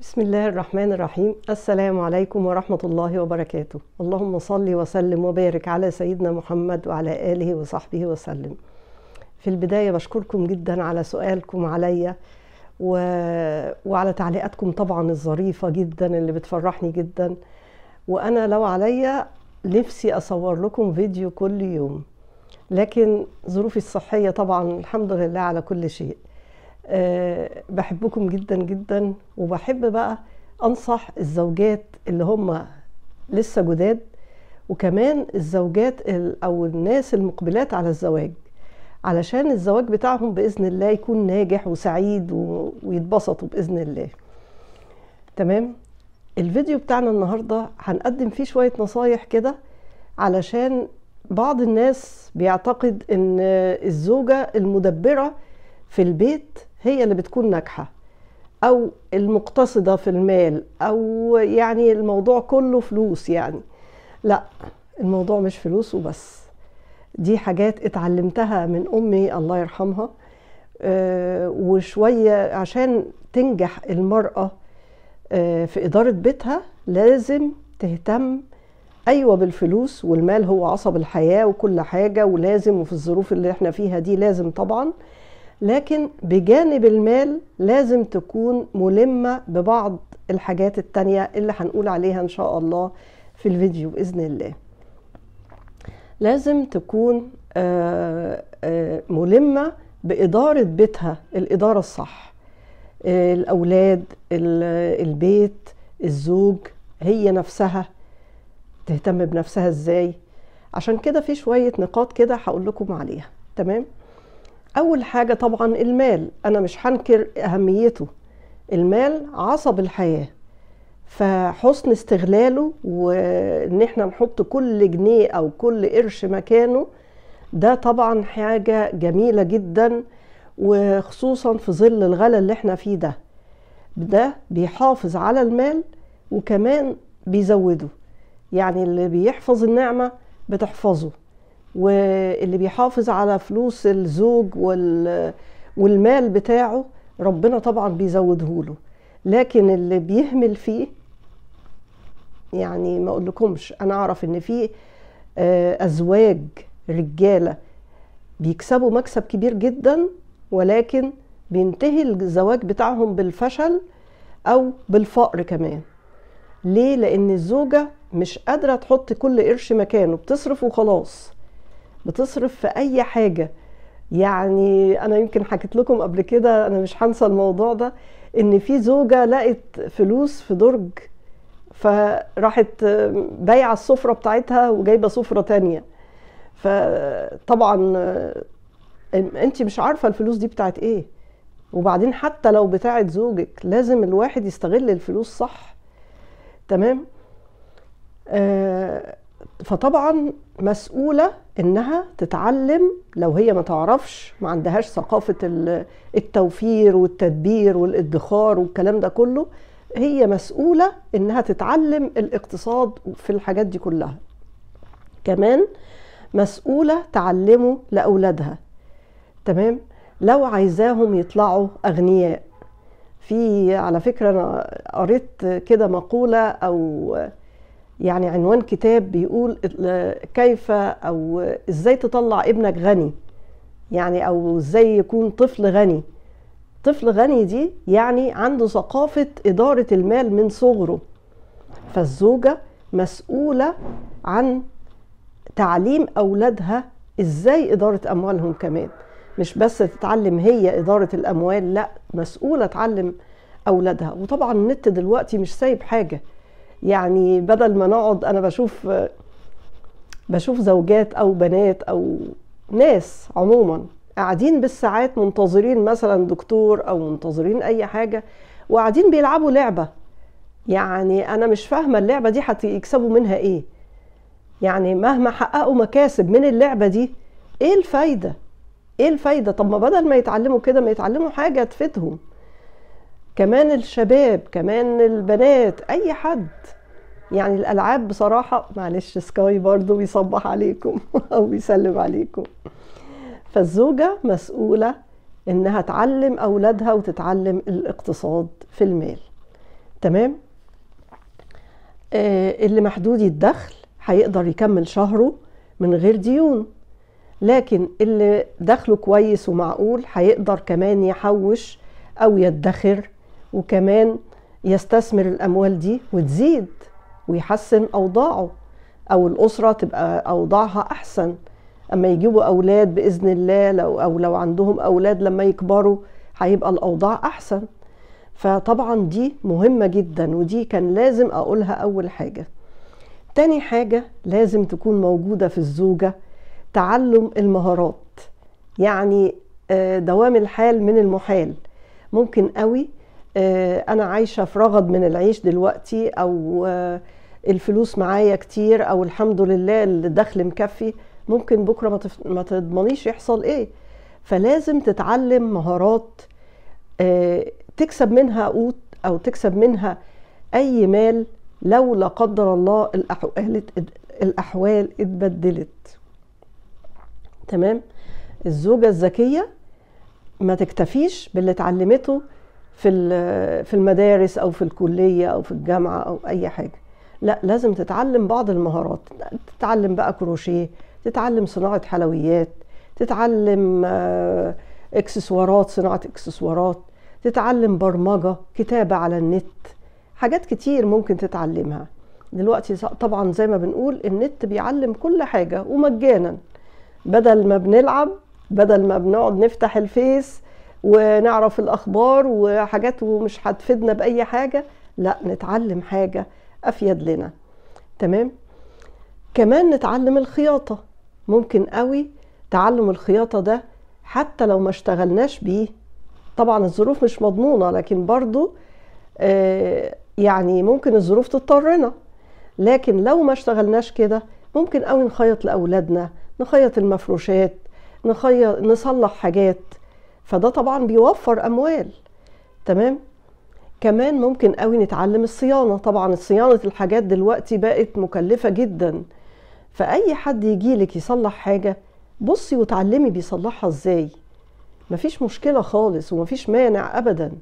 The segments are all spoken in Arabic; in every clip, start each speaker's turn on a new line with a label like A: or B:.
A: بسم الله الرحمن الرحيم السلام عليكم ورحمة الله وبركاته اللهم صل وسلم وبارك على سيدنا محمد وعلى آله وصحبه وسلم في البداية بشكركم جدا على سؤالكم عليا و... وعلى تعليقاتكم طبعا الظريفة جدا اللي بتفرحني جدا وأنا لو عليا نفسي أصور لكم فيديو كل يوم لكن ظروفي الصحية طبعا الحمد لله على كل شيء آه، بحبكم جدا جدا وبحب بقى انصح الزوجات اللي هم لسه جداد وكمان الزوجات او الناس المقبلات على الزواج علشان الزواج بتاعهم باذن الله يكون ناجح وسعيد ويتبسطوا باذن الله تمام الفيديو بتاعنا النهارده هنقدم فيه شويه نصايح كده علشان بعض الناس بيعتقد ان الزوجه المدبره في البيت هي اللي بتكون ناجحه او المقتصده في المال او يعني الموضوع كله فلوس يعني لا الموضوع مش فلوس وبس دي حاجات اتعلمتها من امي الله يرحمها آه، وشويه عشان تنجح المراه آه، في اداره بيتها لازم تهتم ايوه بالفلوس والمال هو عصب الحياه وكل حاجه ولازم وفي الظروف اللي احنا فيها دي لازم طبعا لكن بجانب المال لازم تكون ملمة ببعض الحاجات التانية اللي هنقول عليها إن شاء الله في الفيديو بإذن الله لازم تكون آه، آه، ملمة بإدارة بيتها الإدارة الصح آه، الأولاد البيت الزوج هي نفسها تهتم بنفسها إزاي عشان كده في شوية نقاط كده هقول لكم عليها تمام؟ أول حاجة طبعا المال أنا مش هنكر أهميته المال عصب الحياة فحسن استغلاله وإن احنا نحط كل جنيه أو كل قرش مكانه ده طبعا حاجة جميلة جدا وخصوصا في ظل الغلا اللي احنا فيه ده ده بيحافظ على المال وكمان بيزوده يعني اللي بيحفظ النعمة بتحفظه واللي بيحافظ على فلوس الزوج والمال بتاعه ربنا طبعا بيزوده له لكن اللي بيهمل فيه يعني ما اقولكمش انا اعرف ان في آه، ازواج رجاله بيكسبوا مكسب كبير جدا ولكن بينتهي الزواج بتاعهم بالفشل او بالفقر كمان ليه لان الزوجه مش قادره تحط كل قرش مكانه بتصرف وخلاص بتصرف في اي حاجه يعني انا يمكن حكيت لكم قبل كده انا مش هنسى الموضوع ده ان في زوجه لقت فلوس في درج فراحت بايعه السفره بتاعتها وجايبه سفره تانية فطبعا انت مش عارفه الفلوس دي بتاعت ايه وبعدين حتى لو بتاعت زوجك لازم الواحد يستغل الفلوس صح تمام آه فطبعا مسؤولة إنها تتعلم لو هي ما تعرفش ما عندهاش ثقافة التوفير والتدبير والادخار والكلام ده كله هي مسؤولة إنها تتعلم الاقتصاد في الحاجات دي كلها كمان مسؤولة تعلمه لأولادها تمام لو عايزاهم يطلعوا أغنياء في على فكرة أنا قريت كده مقولة أو يعني عنوان كتاب بيقول كيف او ازاي تطلع ابنك غني يعني او ازاي يكون طفل غني طفل غني دي يعني عنده ثقافة إدارة المال من صغره فالزوجة مسؤولة عن تعليم أولادها إزاي إدارة أموالهم كمان مش بس تتعلم هي إدارة الأموال لا مسؤولة تعلم أولادها وطبعا النت دلوقتي مش سايب حاجة يعني بدل ما نقعد انا بشوف بشوف زوجات او بنات او ناس عموما قاعدين بالساعات منتظرين مثلا دكتور او منتظرين اي حاجه وقاعدين بيلعبوا لعبه يعني انا مش فاهمه اللعبه دي هيكسبوا منها ايه يعني مهما حققوا مكاسب من اللعبه دي ايه الفايده ايه الفايده طب ما بدل ما يتعلموا كده ما يتعلموا حاجه تفيدهم كمان الشباب كمان البنات اي حد يعني الالعاب بصراحه معلش سكاي برضو بيصبح عليكم او بيسلم عليكم فالزوجه مسؤوله انها تعلم اولادها وتتعلم الاقتصاد في المال تمام آه اللي محدود الدخل هيقدر يكمل شهره من غير ديون لكن اللي دخله كويس ومعقول هيقدر كمان يحوش او يدخر وكمان يستثمر الاموال دي وتزيد ويحسن اوضاعه او الاسره تبقى اوضاعها احسن اما يجيبوا اولاد باذن الله لو او لو عندهم اولاد لما يكبروا هيبقى الاوضاع احسن فطبعا دي مهمه جدا ودي كان لازم اقولها اول حاجه تاني حاجه لازم تكون موجوده في الزوجه تعلم المهارات يعني آه، دوام الحال من المحال ممكن قوي آه، انا عايشه في رغد من العيش دلوقتي او آه، الفلوس معايا كتير او الحمد لله الدخل مكفي ممكن بكره ما, تضمنيش يحصل ايه فلازم تتعلم مهارات آه، تكسب منها قوت او تكسب منها اي مال لو لا قدر الله الاحوال الاحوال اتبدلت تمام الزوجه الذكيه ما تكتفيش باللي اتعلمته في في المدارس او في الكليه او في الجامعه او اي حاجه لا لازم تتعلم بعض المهارات تتعلم بقى كروشيه تتعلم صناعه حلويات تتعلم آه، اكسسوارات صناعه اكسسوارات تتعلم برمجه كتابه على النت حاجات كتير ممكن تتعلمها دلوقتي طبعا زي ما بنقول النت بيعلم كل حاجه ومجانا بدل ما بنلعب بدل ما بنقعد نفتح الفيس ونعرف الاخبار وحاجات ومش هتفيدنا باي حاجه لا نتعلم حاجه افيد لنا تمام كمان نتعلم الخياطه ممكن قوي تعلم الخياطه ده حتى لو ما اشتغلناش بيه طبعا الظروف مش مضمونه لكن برضو آه، يعني ممكن الظروف تضطرنا لكن لو ما اشتغلناش كده ممكن قوي نخيط لاولادنا نخيط المفروشات نخيط نصلح حاجات فده طبعا بيوفر اموال تمام كمان ممكن قوي نتعلم الصيانه طبعا صيانه الحاجات دلوقتي بقت مكلفه جدا فاي حد يجيلك يصلح حاجه بصي وتعلمي بيصلحها ازاي مفيش مشكله خالص ومفيش مانع ابدا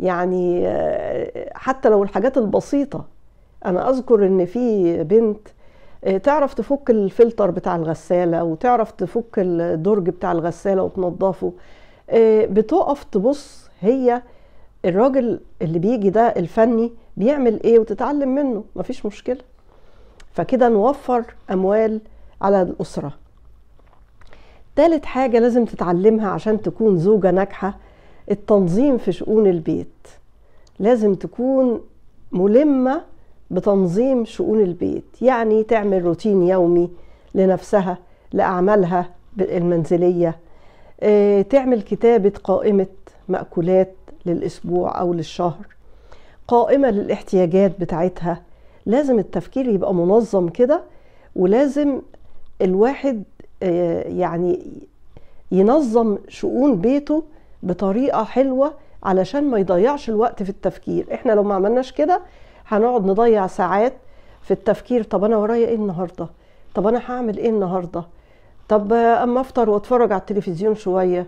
A: يعني آه، حتى لو الحاجات البسيطه انا اذكر ان في بنت آه، تعرف تفك الفلتر بتاع الغساله وتعرف تفك الدرج بتاع الغساله وتنضفه آه، بتقف تبص هي الراجل اللي بيجي ده الفني بيعمل ايه وتتعلم منه مفيش مشكله فكده نوفر اموال على الاسره تالت حاجه لازم تتعلمها عشان تكون زوجه ناجحه التنظيم في شؤون البيت لازم تكون ملمه بتنظيم شؤون البيت يعني تعمل روتين يومي لنفسها لاعمالها المنزليه آه، تعمل كتابة قائمة مأكولات للأسبوع أو للشهر قائمة للاحتياجات بتاعتها لازم التفكير يبقى منظم كده ولازم الواحد آه، يعني ينظم شؤون بيته بطريقة حلوة علشان ما يضيعش الوقت في التفكير احنا لو ما عملناش كده هنقعد نضيع ساعات في التفكير طب انا ورايا ايه النهارده طب انا هعمل ايه النهارده طب اما افطر واتفرج على التلفزيون شويه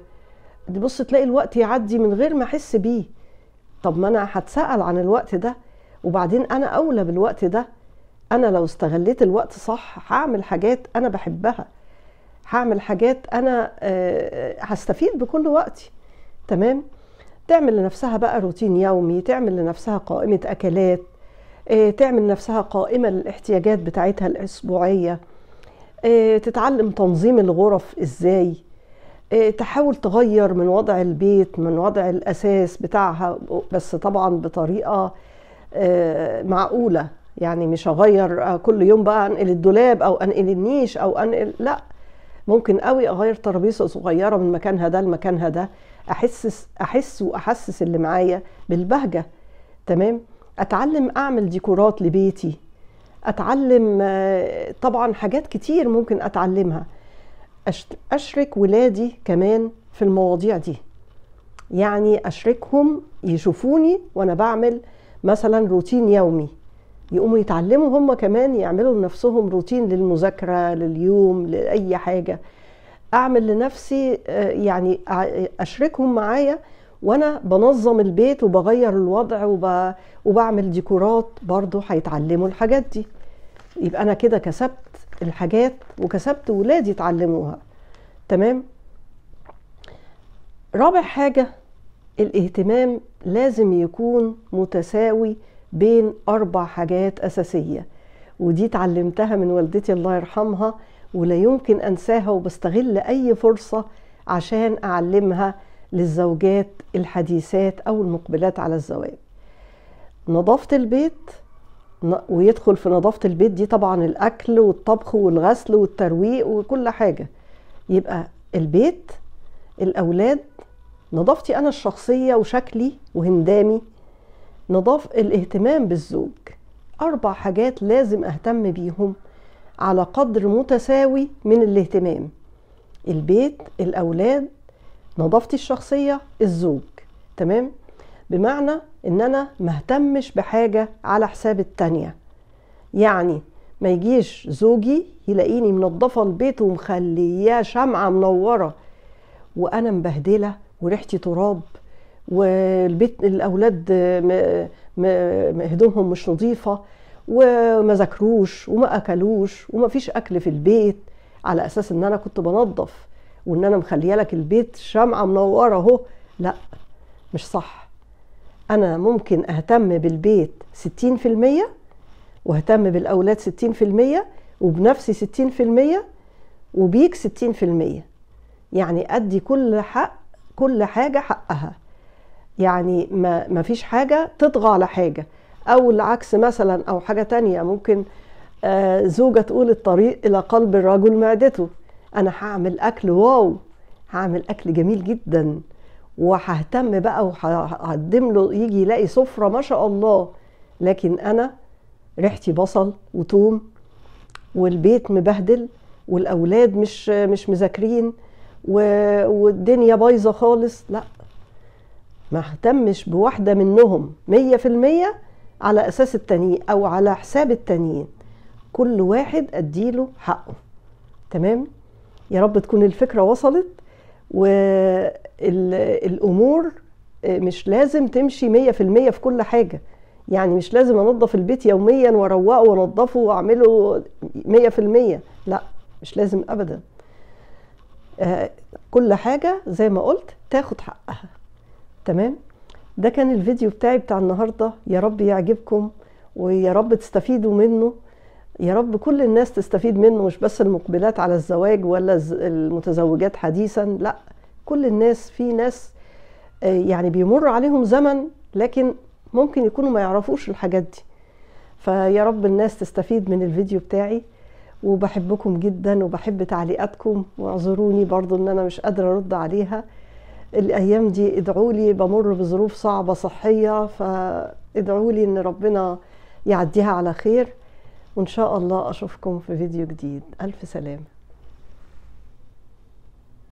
A: تبص تلاقي الوقت يعدي من غير ما احس بيه طب ما انا هتسال عن الوقت ده وبعدين انا اولى بالوقت ده انا لو استغليت الوقت صح هعمل حاجات انا بحبها هعمل حاجات انا آه، هستفيد بكل وقتي تمام تعمل لنفسها بقى روتين يومي تعمل لنفسها قائمه اكلات آه، تعمل لنفسها قائمه للاحتياجات بتاعتها الاسبوعيه آه، تتعلم تنظيم الغرف ازاي آه، تحاول تغير من وضع البيت من وضع الاساس بتاعها بس طبعا بطريقه آه، معقوله يعني مش هغير كل يوم بقى انقل الدولاب او انقل النيش او انقل لا ممكن قوي اغير ترابيزه صغيره من مكانها ده لمكانها ده احس احس واحسس اللي معايا بالبهجه تمام اتعلم اعمل ديكورات لبيتي اتعلم آه، طبعا حاجات كتير ممكن اتعلمها اشرك ولادي كمان في المواضيع دي يعني اشركهم يشوفوني وانا بعمل مثلا روتين يومي يقوموا يتعلموا هم كمان يعملوا لنفسهم روتين للمذاكره لليوم لاي حاجه اعمل لنفسي آه، يعني اشركهم معايا وانا بنظم البيت وبغير الوضع وب... وبعمل ديكورات برضو هيتعلموا الحاجات دي يبقى انا كده كسبت الحاجات وكسبت ولادي اتعلموها تمام رابع حاجه الاهتمام لازم يكون متساوي بين اربع حاجات اساسيه ودي اتعلمتها من والدتي الله يرحمها ولا يمكن انساها وبستغل اي فرصه عشان اعلمها للزوجات الحديثات أو المقبلات على الزواج نظافة البيت ويدخل في نظافة البيت دي طبعا الأكل والطبخ والغسل والترويق وكل حاجة يبقى البيت الأولاد نظافتي أنا الشخصية وشكلي وهندامي نظاف الاهتمام بالزوج أربع حاجات لازم أهتم بيهم على قدر متساوي من الاهتمام البيت الأولاد نظافتي الشخصية الزوج تمام بمعنى ان انا مهتمش بحاجة على حساب التانية يعني ما يجيش زوجي يلاقيني منظفة البيت ومخلياه شمعة منورة وانا مبهدلة وريحتي تراب والبيت الاولاد هدومهم مش نظيفه وما ذاكروش وما اكلوش وما فيش اكل في البيت على اساس ان انا كنت بنظف وان انا مخليه لك البيت شمعه منوره اهو لا مش صح انا ممكن اهتم بالبيت 60% واهتم بالاولاد 60% وبنفسي 60% وبيك 60% يعني ادي كل حق كل حاجه حقها يعني ما ما فيش حاجه تطغى على حاجه او العكس مثلا او حاجه تانية ممكن آه، زوجه تقول الطريق الى قلب الرجل معدته انا هعمل اكل واو هعمل اكل جميل جدا وههتم بقى وهقدم له يجي يلاقي سفره ما شاء الله لكن انا ريحتي بصل وتوم والبيت مبهدل والاولاد مش مش مذاكرين والدنيا بايظه خالص لا ما اهتمش بواحده منهم مية في المية على اساس التانيين او على حساب التانيين كل واحد اديله حقه تمام يا رب تكون الفكرة وصلت والأمور آه، مش لازم تمشي 100% في كل حاجة يعني مش لازم انظف البيت يوميا واروقه وانظفه واعمله 100% لا مش لازم ابدا آه، كل حاجه زي ما قلت تاخد حقها تمام ده كان الفيديو بتاعي بتاع النهارده يا رب يعجبكم ويا رب تستفيدوا منه يا رب كل الناس تستفيد منه مش بس المقبلات على الزواج ولا المتزوجات حديثا لا كل الناس في ناس آه، يعني بيمر عليهم زمن لكن ممكن يكونوا ما يعرفوش الحاجات دي فيا رب الناس تستفيد من الفيديو بتاعي وبحبكم جدا وبحب تعليقاتكم واعذروني برضو ان انا مش قادره ارد عليها الايام دي ادعوا لي بمر بظروف صعبه صحيه فادعوا لي ان ربنا يعديها على خير وإن شاء الله أشوفكم في فيديو جديد ألف سلامة